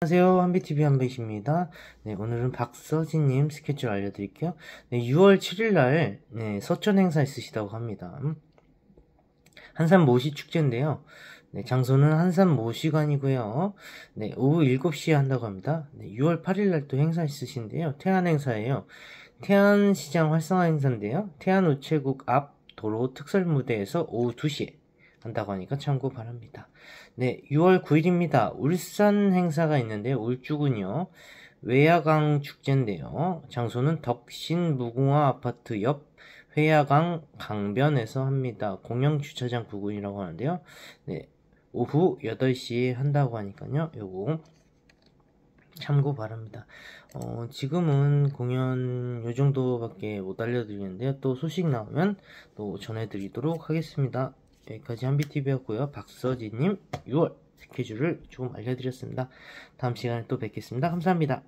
안녕하세요 한비TV 한비입니다 네, 오늘은 박서진님 스케줄 알려드릴게요 네, 6월 7일날 네, 서촌 행사 있으시다고 합니다 한산 모시 축제인데요 네, 장소는 한산 모시관이고요 네, 오후 7시에 한다고 합니다 네, 6월 8일날 또 행사 있으신데요 태안 행사예요 태안시장 활성화 행사인데요 태안 우체국 앞 도로 특설 무대에서 오후 2시에 한다고 하니까 참고 바랍니다. 네, 6월 9일입니다. 울산 행사가 있는데 울주군요. 외야강 축제인데요. 장소는 덕신 무궁화 아파트 옆 회야강 강변에서 합니다. 공영 주차장 부근이라고 하는데요. 네, 오후 8시에 한다고 하니까요. 요거 참고 바랍니다. 어, 지금은 공연 요 정도밖에 못 알려드리는데요. 또 소식 나오면 또 전해드리도록 하겠습니다. 여기까지 한비TV였고요. 박서진님 6월 스케줄을 조금 알려드렸습니다. 다음 시간에 또 뵙겠습니다. 감사합니다.